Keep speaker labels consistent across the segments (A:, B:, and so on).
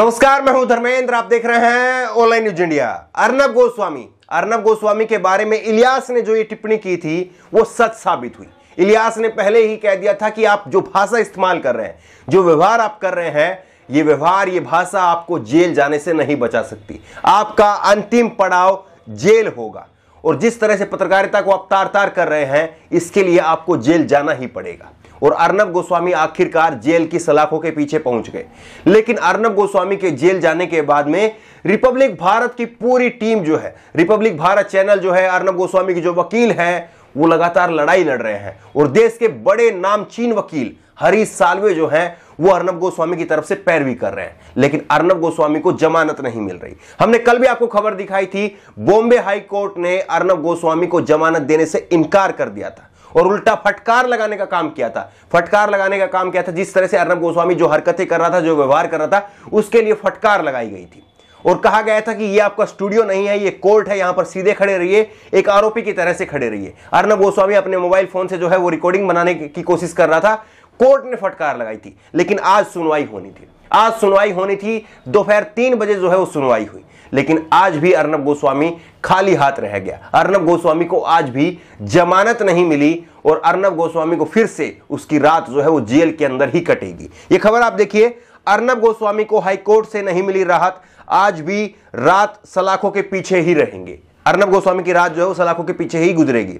A: नमस्कार मैं हूं धर्मेंद्र आप देख रहे हैं online news India Arnab Goswami Arnab Goswami के बारे में इलियास ने जो ये टिप्पणी की थी वो सच साबित हुई इलियास ने पहले ही कह दिया था कि आप जो भाषा इस्तेमाल कर रहे हैं जो व्यवहार आप कर रहे हैं ये व्यवहार ये भाषा आपको जेल जाने से नहीं बचा सकती आपका अंतिम पड़ाव जेल होगा और जिस तरह से पत्रकारिता को आप तार तार कर रहे हैं इसके लिए आपको जेल जाना ही पड़ेगा और अर्नब गोस्वामी आखिरकार जेल की सलाखों के पीछे पहुंच गए लेकिन अर्नब गोस्वामी के जेल जाने के बाद में रिपब्लिक भारत की पूरी टीम जो है रिपब्लिक भारत चैनल जो है अर्नब गोस्वामी के जो वकील है वो लगातार लड़ाई लड़ रहे हैं और देश के बड़े नामचीन वकील हरीश सालवे जो हैं वो अर्नब गोस्वामी की तरफ से पैरवी कर रहे हैं लेकिन अर्नब गोस्वामी को जमानत नहीं मिल रही हमने कल भी आपको खबर दिखाई थी बॉम्बे हाई कोर्ट ने अर्नब गोस्वामी को जमानत देने से इनकार कर दिया था और उल्टा फटकार लगाने का काम किया था फटकार लगाने का काम किया था जिस तरह से अर्नब गोस्वामी जो हरकतें कर रहा था जो व्यवहार कर रहा था उसके लिए फटकार लगाई गई थी और कहा गया था कि ये आपका स्टूडियो नहीं है ये कोर्ट है यहां पर सीधे खड़े रहिए एक आरोपी की तरह से खड़े रहिए अर्नब गोस्वामी अपने मोबाइल फोन से जो है वो रिकॉर्डिंग बनाने की कोशिश कर रहा था कोर्ट ने फटकार लगाई थी लेकिन आज सुनवाई होनी थी आज सुनवाई होनी थी दोपहर तीन बजे जो है वो सुनवाई हुई लेकिन आज भी अर्नब गोस्वामी खाली हाथ रह गया अर्नब गोस्वामी को आज भी जमानत नहीं मिली और अर्नब गोस्वामी को फिर से उसकी रात जो है वो जेल के अंदर ही कटेगी ये खबर आप देखिए अर्नब गोस्वामी को हाईकोर्ट से नहीं मिली राहत आज भी रात सलाखों के पीछे ही रहेंगे अर्नब गोस्वामी की रात जो है वो सलाखों के पीछे ही गुजरेगी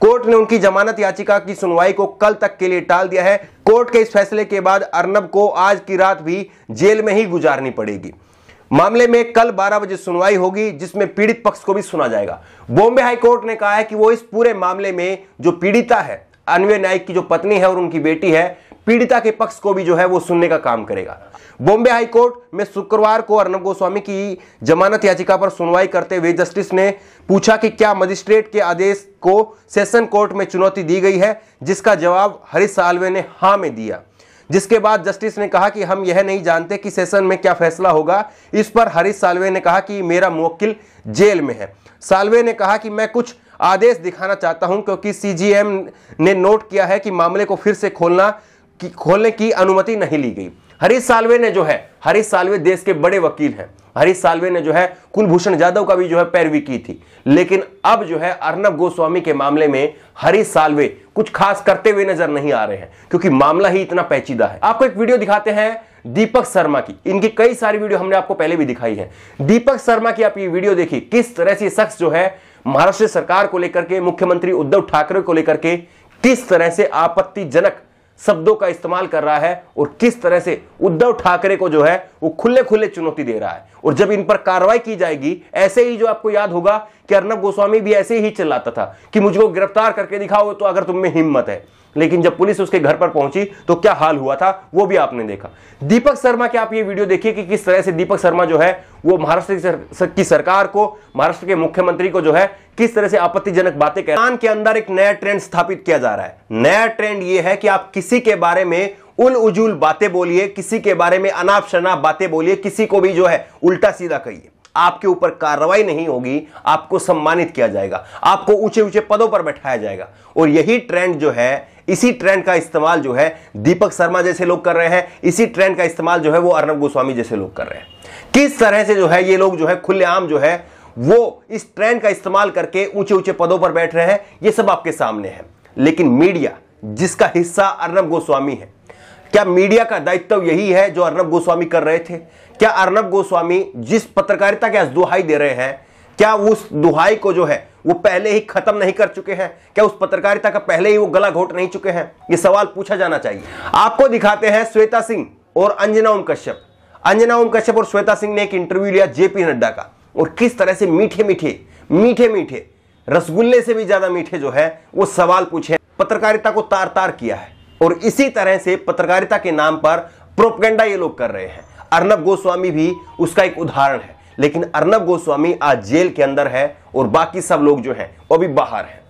A: कोर्ट ने उनकी जमानत याचिका की सुनवाई को कल तक के लिए टाल दिया है कोर्ट के इस फैसले के बाद अर्नब को आज की रात भी जेल में ही गुजारनी पड़ेगी मामले में कल 12 बजे सुनवाई होगी जिसमें पीड़ित पक्ष को भी सुना जाएगा बॉम्बे हाई कोर्ट ने कहा है कि वो इस पूरे मामले में जो पीड़िता है अनवे नायक की जो पत्नी है और उनकी बेटी है पीड़िता के पक्ष को भी जो है वो सुनने का काम करेगा बॉम्बे हाई कोर्ट में शुक्रवार को अर्नब गोस्वामी की जमानत याचिका पर सुनवाई करते हुए जस्टिस ने पूछा कि क्या मजिस्ट्रेट के आदेश को सेशन कोर्ट में चुनौती दी गई है जिसका जवाब हरीश सालवे ने हाँ में दिया जिसके बाद जस्टिस ने कहा कि हम यह नहीं जानते कि सेशन में क्या फैसला होगा इस पर हरीश सालवे ने कहा कि मेरा मुवक्किल जेल में है सालवे ने कहा कि मैं कुछ आदेश दिखाना चाहता हूं क्योंकि सीजीएम ने नोट किया है कि मामले को फिर से खोलना कि खोलने की अनुमति नहीं ली गई हरीश सालवे ने जो है हरीश सालवे देश के बड़े वकील हैं हरीश सालवे ने जो है कुलभूषण जाधव का भी जो है पैरवी की थी लेकिन अब जो है अर्नब गोस्वामी के मामले में हरीश सालवे कुछ खास करते हुए नजर नहीं आ रहे हैं क्योंकि मामला ही इतना पेचीदा है आपको एक वीडियो दिखाते हैं दीपक शर्मा की इनकी कई सारी वीडियो हमने आपको पहले भी दिखाई है दीपक शर्मा की आप ये वीडियो देखिए किस तरह से शख्स जो है महाराष्ट्र सरकार को लेकर के मुख्यमंत्री उद्धव ठाकरे को लेकर के किस तरह से आपत्तिजनक शब्दों का इस्तेमाल कर रहा है और किस तरह से उद्धव ठाकरे को जो है वो खुले खुले चुनौती दे रहा है और जब इन पर कार्रवाई की जाएगी ऐसे ही जो आपको याद होगा कि अर्नब गोस्वामी भी ऐसे ही चिल्लाता था कि मुझको गिरफ्तार करके दिखाओ तो अगर तुम में हिम्मत है लेकिन जब पुलिस उसके घर पर पहुंची तो क्या हाल हुआ था वो भी आपने देखा दीपक शर्मा के आप ये वीडियो देखिए कि किस तरह से दीपक शर्मा जो है वो महाराष्ट्र की सरकार को महाराष्ट्र के मुख्यमंत्री को जो है किस तरह से आपत्तिजनक बातें कह के अंदर एक नया ट्रेंड स्थापित किया जा रहा है नया ट्रेंड यह है कि आप किसी के बारे में उल उजुल बातें बोलिए किसी के बारे में अनाप शनाप बातें बोलिए किसी को भी जो है उल्टा सीधा कहिए आपके ऊपर कार्रवाई नहीं होगी आपको सम्मानित किया जाएगा आपको ऊंचे ऊंचे पदों पर बैठाया जाएगा और यही ट्रेंड जो है इसी ट्रेंड का इस्तेमाल जो है दीपक शर्मा जैसे लोग कर रहे हैं इसी ट्रेंड का इस्तेमाल जो है वो अर्नब गोस्वामी जैसे लोग कर रहे हैं किस तरह से जो है ये लोग जो है खुलेआम जो है वो इस ट्रेंड का इस्तेमाल करके ऊंचे ऊंचे पदों पर बैठ रहे हैं ये सब आपके सामने है लेकिन मीडिया जिसका हिस्सा अर्नब गोस्वामी है क्या मीडिया का दायित्व यही है जो अर्नब गोस्वामी कर रहे थे क्या अर्नब गोस्वामी जिस पत्रकारिता के आज दुहाई दे रहे हैं क्या उस दुहाई को जो है वो पहले ही खत्म नहीं कर चुके हैं क्या उस पत्रकारिता का पहले ही वो गला घोट नहीं चुके हैं ये सवाल पूछा जाना चाहिए आपको दिखाते हैं श्वेता सिंह और अंजना ओम कश्यप अंजना ओम कश्यप और श्वेता सिंह ने एक इंटरव्यू लिया जेपी नड्डा का और किस तरह से मीठे मीठे मीठे मीठे रसगुल्ले से भी ज्यादा मीठे जो है वो सवाल पूछे पत्रकारिता को तार तार किया है और इसी तरह से पत्रकारिता के नाम पर प्रोपगेंडा ये लोग कर रहे हैं अर्नब गोस्वामी भी उसका एक उदाहरण है लेकिन अर्नब गोस्वामी आज जेल के अंदर है और बाकी सब लोग जो हैं वो भी बाहर हैं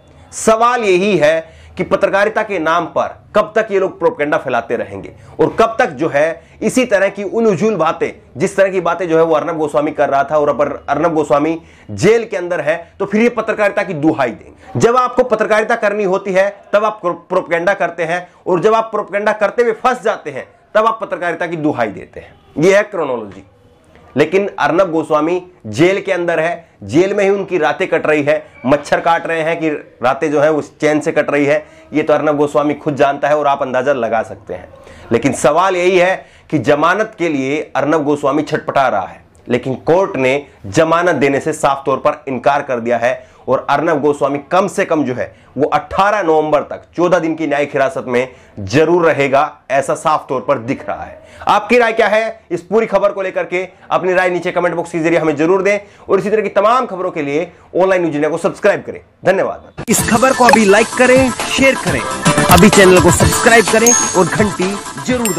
A: सवाल यही है कि पत्रकारिता के नाम पर कब तक ये लोग प्रोपकेंडा फैलाते रहेंगे और कब तक जो है इसी तरह की उजूल बातें जिस तरह की बातें जो है वो अर्नब गोस्वामी कर रहा था और अब अर्नब गोस्वामी जेल के अंदर है तो फिर ये पत्रकारिता की दुहाई देंगे जब आपको पत्रकारिता करनी होती है तब आप प्रोपकेंडा करते हैं और जब आप प्रोपकेंडा करते हुए फंस जाते हैं तब आप पत्रकारिता की दुहाई देते हैं यह है क्रोनोलॉजी लेकिन अर्नब गोस्वामी जेल के अंदर है जेल में ही उनकी रातें कट रही है मच्छर काट रहे हैं कि रातें जो है उस चैन से कट रही है ये तो अर्नब गोस्वामी खुद जानता है और आप अंदाजा लगा सकते हैं लेकिन सवाल यही है कि जमानत के लिए अर्नब गोस्वामी छटपटा रहा है लेकिन कोर्ट ने जमानत देने से साफ तौर पर इनकार कर दिया है और अर्नब गोस्वामी कम से कम जो है वो 18 नवंबर तक 14 दिन की न्यायिक हिरासत में जरूर रहेगा ऐसा साफ तौर पर दिख रहा है आपकी राय क्या है इस पूरी खबर को लेकर के अपनी राय नीचे कमेंट बॉक्स के जरिए हमें जरूर दें और इसी तरह की तमाम खबरों के लिए ऑनलाइन न्यूज इंडिया को सब्सक्राइब करें धन्यवाद इस खबर को अभी लाइक करें शेयर करें अभी चैनल को सब्सक्राइब करें और घंटी जरूर